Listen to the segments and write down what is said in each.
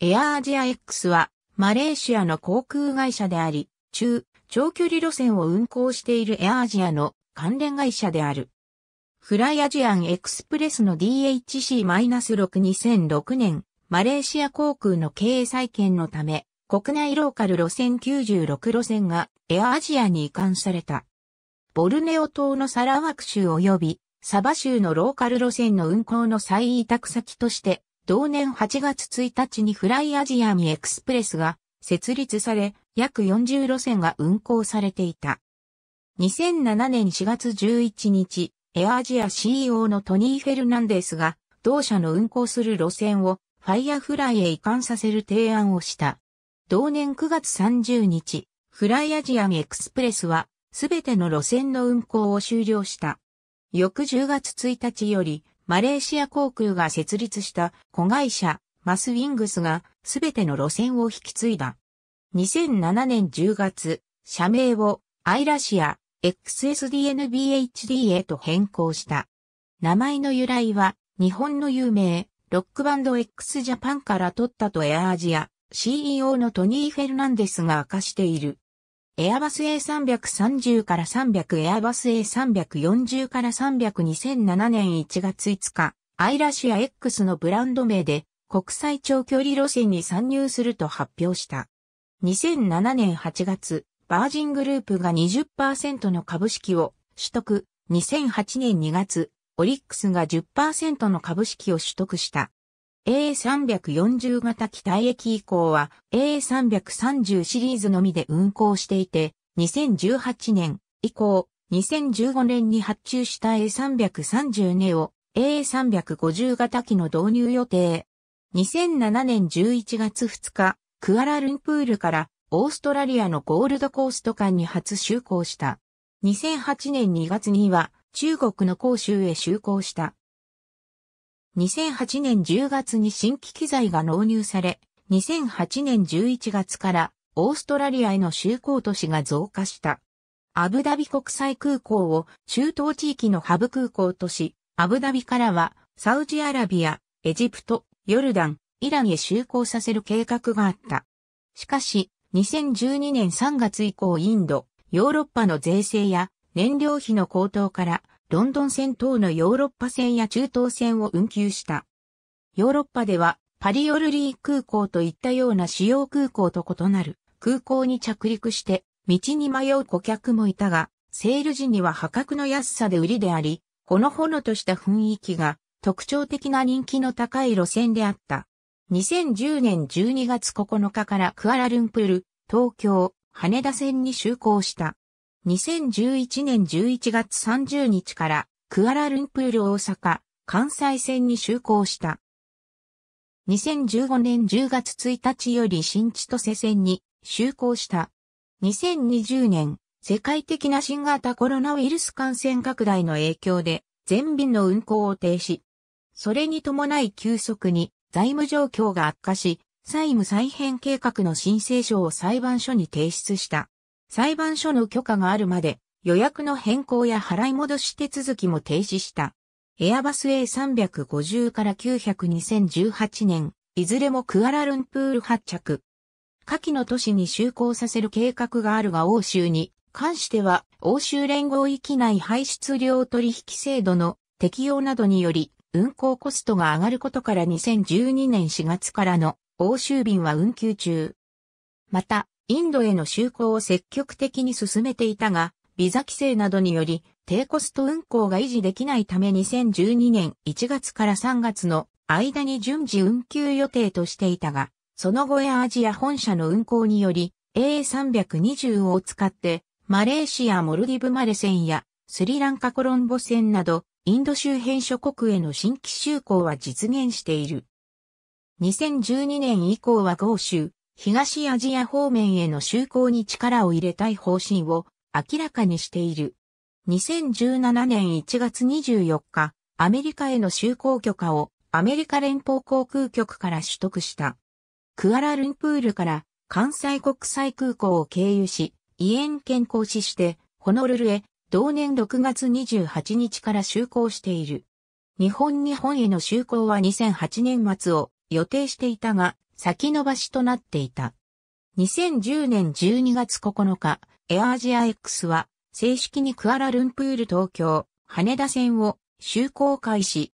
エアアジア X はマレーシアの航空会社であり、中、長距離路線を運航しているエアアジアの関連会社である。フライアジアンエクスプレスの DHC-62006 年、マレーシア航空の経営再建のため、国内ローカル路線96路線がエアアジアに移管された。ボルネオ島のサラワク州及びサバ州のローカル路線の運行の再委託先として同年8月1日にフライアジアミエクスプレスが設立され、約40路線が運行されていた。2007年4月11日、エアアジア CEO のトニー・フェルナンデスが、同社の運行する路線をファイアフライへ移管させる提案をした。同年9月30日、フライアジアミエクスプレスは、すべての路線の運行を終了した。翌10月1日より、マレーシア航空が設立した子会社マスウィングスがすべての路線を引き継いだ。2007年10月、社名をアイラシア XSDNBHD へと変更した。名前の由来は日本の有名ロックバンド x ジャパンから取ったとエアアジア CEO のトニー・フェルナンデスが明かしている。エアバス A330 から300エアバス A340 から300 2007年1月5日、アイラシア X のブランド名で国際長距離路線に参入すると発表した。2007年8月、バージングループが20%の株式を取得。2008年2月、オリックスが10%の株式を取得した。A340 型機体駅以降は A330 シリーズのみで運行していて、2018年以降、2015年に発注した A330 ネオ A350 型機の導入予定。2007年11月2日、クアラルンプールからオーストラリアのゴールドコースト間に初就航した。2008年2月には中国の広州へ就航した。2008年10月に新規機材が納入され、2008年11月からオーストラリアへの就航都市が増加した。アブダビ国際空港を中東地域のハブ空港とし、アブダビからはサウジアラビア、エジプト、ヨルダン、イランへ就航させる計画があった。しかし、2012年3月以降インド、ヨーロッパの税制や燃料費の高騰からロンドン戦等のヨーロッパ戦や中東戦を運休した。ヨーロッパではパリオルリー空港といったような主要空港と異なる空港に着陸して道に迷う顧客もいたが、セール時には破格の安さで売りであり、ほのほのとした雰囲気が特徴的な人気の高い路線であった。2010年12月9日からクアラルンプール、東京、羽田線に就航した。2011年11月30日からクアラルンプール大阪、関西線に就航した。2015年10月1日より新千歳線に就航した。2020年、世界的な新型コロナウイルス感染拡大の影響で全便の運航を停止。それに伴い急速に財務状況が悪化し、債務再編計画の申請書を裁判所に提出した。裁判所の許可があるまで予約の変更や払い戻し手続きも停止した。エアバス A350 から9002018年、いずれもクアラルンプール発着。下記の都市に就航させる計画があるが欧州に関しては欧州連合域内排出量取引制度の適用などにより運航コストが上がることから2012年4月からの欧州便は運休中。また、インドへの就航を積極的に進めていたが、ビザ規制などにより、低コスト運航が維持できないため2012年1月から3月の間に順次運休予定としていたが、その後エアアジア本社の運航により、AA320 を使って、マレーシア・モルディブ・マレ線や、スリランカ・コロンボ線など、インド周辺諸国への新規就航は実現している。2012年以降は豪州、東アジア方面への就航に力を入れたい方針を明らかにしている。2017年1月24日、アメリカへの就航許可をアメリカ連邦航空局から取得した。クアラルンプールから関西国際空港を経由し、イエン県行使してホノルルへ同年6月28日から就航している。日本日本への就航は2008年末を予定していたが、先延ばしとなっていた。2010年12月9日、エアアジア X は正式にクアラルンプール東京、羽田線を就航開始。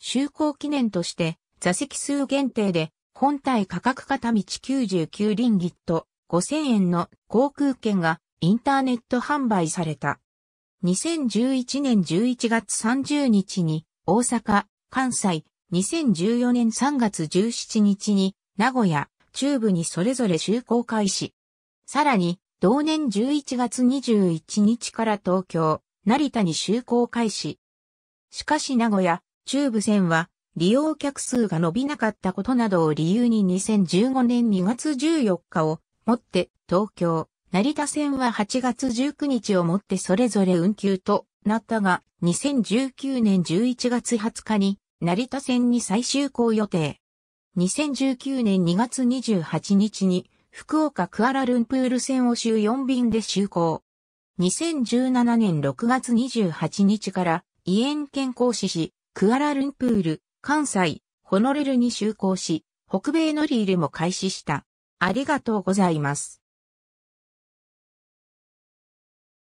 就航記念として座席数限定で本体価格片道99リンギット5000円の航空券がインターネット販売された。2011年11月30日に大阪、関西、2014年3月17日に名古屋、中部にそれぞれ就航開始。さらに、同年11月21日から東京、成田に就航開始。しかし名古屋、中部線は、利用客数が伸びなかったことなどを理由に2015年2月14日をもって東京、成田線は8月19日をもってそれぞれ運休となったが、2019年11月20日に成田線に再就航予定。2019年2月28日に福岡クアラルンプール線を週4便で就航。2017年6月28日からイエン健康士し、クアラルンプール、関西、ホノルルに就航し、北米乗り入れも開始した。ありがとうございます。